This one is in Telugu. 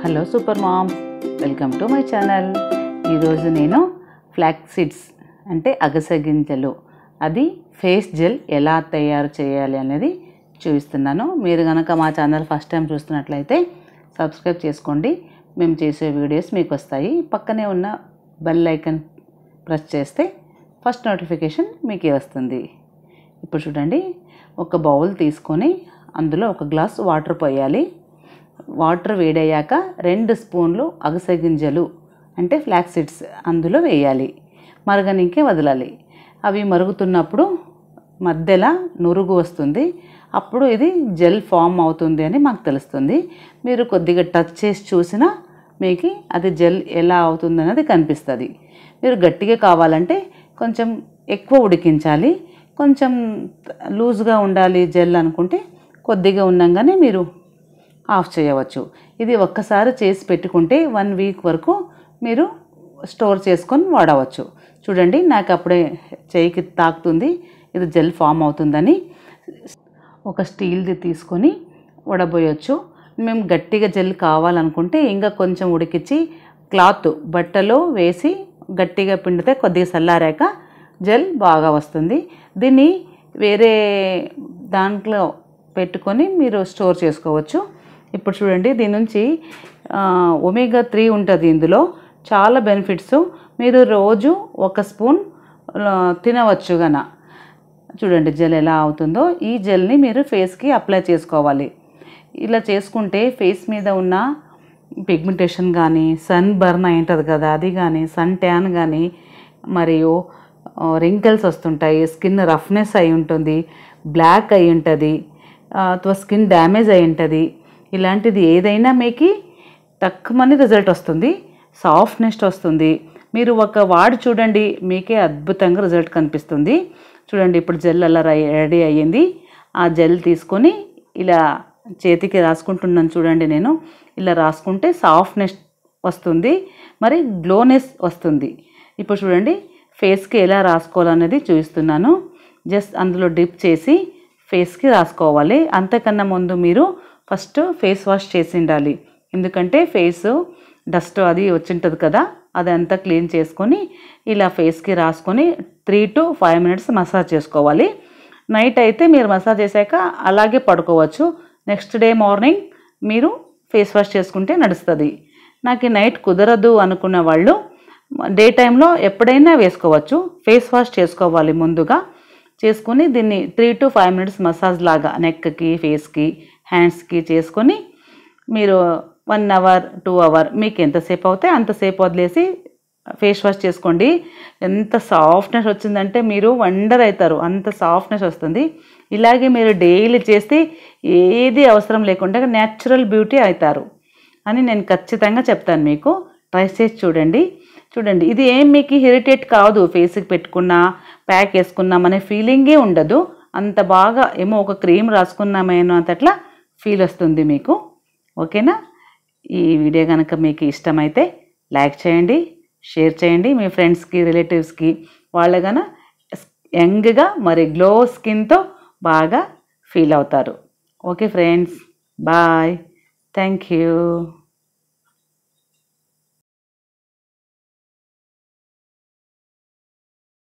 hello super mom welcome to my channel ఈరోజు నేను ఫ్లాక్ సీడ్స్ అంటే అగసగింజలు అది ఫేస్ జెల్ ఎలా తయారు చేయాలి అనేది చూపిస్తున్నాను మీరు కనుక మా ఛానల్ ఫస్ట్ టైం చూస్తున్నట్లయితే సబ్స్క్రైబ్ చేసుకోండి మేము చేసే వీడియోస్ మీకు వస్తాయి పక్కనే ఉన్న బెల్ ఐకన్ ప్రెస్ చేస్తే ఫస్ట్ నోటిఫికేషన్ మీకే వస్తుంది ఇప్పుడు చూడండి ఒక బౌల్ తీసుకొని అందులో ఒక గ్లాస్ వాటర్ పోయాలి వాటర్ వేడయ్యాక రెండు స్పూన్లు అగస గింజలు అంటే ఫ్లాక్ సీడ్స్ అందులో వేయాలి మరగనికే వదలాలి అవి మరుగుతున్నప్పుడు మధ్యలో నురుగు వస్తుంది అప్పుడు ఇది జెల్ ఫామ్ అవుతుంది అని మాకు తెలుస్తుంది మీరు కొద్దిగా టచ్ చేసి చూసినా మీకు అది జెల్ ఎలా అవుతుంది అనేది కనిపిస్తుంది మీరు గట్టిగా కావాలంటే కొంచెం ఎక్కువ ఉడికించాలి కొంచెం లూజ్గా ఉండాలి జెల్ అనుకుంటే కొద్దిగా ఉన్నాగానే మీరు ఆఫ్ చేయవచ్చు ఇది ఒక్కసారి చేసి పెట్టుకుంటే వన్ వీక్ వరకు మీరు స్టోర్ చేసుకొని వాడవచ్చు చూడండి నాకు అప్పుడే చేయికి తాకుతుంది ఇది జెల్ ఫామ్ అవుతుందని ఒక స్టీల్ది తీసుకొని వడబోయొచ్చు మేము గట్టిగా జెల్ కావాలనుకుంటే ఇంకా కొంచెం ఉడికించి క్లాత్ బట్టలో వేసి గట్టిగా పిండితే కొద్దిగా చల్లారాక జెల్ బాగా వస్తుంది దీన్ని వేరే దాంట్లో పెట్టుకొని మీరు స్టోర్ చేసుకోవచ్చు ఇప్పుడు చూడండి దీని నుంచి ఒమేగా త్రీ ఉంటుంది ఇందులో చాలా బెనిఫిట్స్ మీరు రోజు ఒక స్పూన్ తినవచ్చు గన చూడండి జెల్ ఎలా అవుతుందో ఈ జెల్ని మీరు ఫేస్కి అప్లై చేసుకోవాలి ఇలా చేసుకుంటే ఫేస్ మీద ఉన్న పిగ్మెంటేషన్ కానీ సన్ బర్న్ అయి ఉంటుంది కదా అది కానీ సన్ ట్యాన్ కానీ మరియు రింకిల్స్ వస్తుంటాయి స్కిన్ రఫ్నెస్ అయి ఉంటుంది బ్లాక్ అయి ఉంటుంది స్కిన్ డ్యామేజ్ అయి ఉంటుంది ఇలాంటిది ఏదైనా మీకు తక్కువని రిజల్ట్ వస్తుంది సాఫ్ట్నెస్ వస్తుంది మీరు ఒక వాడు చూడండి మీకే అద్భుతంగా రిజల్ట్ కనిపిస్తుంది చూడండి ఇప్పుడు జెల్ అలా రెడీ అయ్యింది ఆ జెల్ తీసుకొని ఇలా చేతికి రాసుకుంటున్నాను చూడండి నేను ఇలా రాసుకుంటే సాఫ్ట్నెస్ వస్తుంది మరి గ్లోనెస్ వస్తుంది ఇప్పుడు చూడండి ఫేస్కి ఎలా రాసుకోవాలనేది చూపిస్తున్నాను జస్ట్ అందులో డిప్ చేసి ఫేస్కి రాసుకోవాలి అంతకన్నా ముందు మీరు ఫస్ట్ ఫేస్ వాష్ చేసి ఉండాలి ఎందుకంటే ఫేస్ డస్ట్ అది వచ్చింటుంది కదా అది అంతా క్లీన్ చేసుకొని ఇలా ఫేస్కి రాసుకొని three to five minutes massage చేసుకోవాలి నైట్ అయితే మీరు మసాజ్ చేశాక అలాగే పడుకోవచ్చు నెక్స్ట్ డే మార్నింగ్ మీరు ఫేస్ వాష్ చేసుకుంటే నడుస్తుంది నాకు నైట్ కుదరదు అనుకున్న వాళ్ళు డే టైంలో ఎప్పుడైనా వేసుకోవచ్చు ఫేస్ వాష్ చేసుకోవాలి ముందుగా చేసుకుని దీన్ని three to five minutes massage లాగా నెక్కి ఫేస్కి హ్యాండ్స్కి చేసుకొని మీరు వన్ అవర్ టూ అవర్ మీకు ఎంతసేపు అవుతే అంతసేపు వదిలేసి ఫేస్ వాష్ చేసుకోండి ఎంత సాఫ్ట్నెస్ వచ్చిందంటే మీరు వండర్ అవుతారు అంత సాఫ్ట్నెస్ వస్తుంది ఇలాగే మీరు డైలీ చేస్తే ఏది అవసరం లేకుండా న్యాచురల్ బ్యూటీ అవుతారు అని నేను ఖచ్చితంగా చెప్తాను మీకు ట్రై చేసి చూడండి చూడండి ఇది ఏం మీకు ఇరిటేట్ కాదు ఫేస్కి పెట్టుకున్నా ప్యాక్ వేసుకున్నాం అనే ఫీలింగే ఉండదు అంత బాగా ఏమో ఒక క్రీమ్ రాసుకున్నామేనో అంతట్లా ఫీల్ వస్తుంది మీకు ఓకేనా ఈ వీడియో కనుక మీకు ఇష్టమైతే లైక్ చేయండి షేర్ చేయండి మీ ఫ్రెండ్స్కి రిలేటివ్స్కి కన యంగ్గా మరి గ్లో స్కిన్తో బాగా ఫీల్ అవుతారు okay friends bye thank you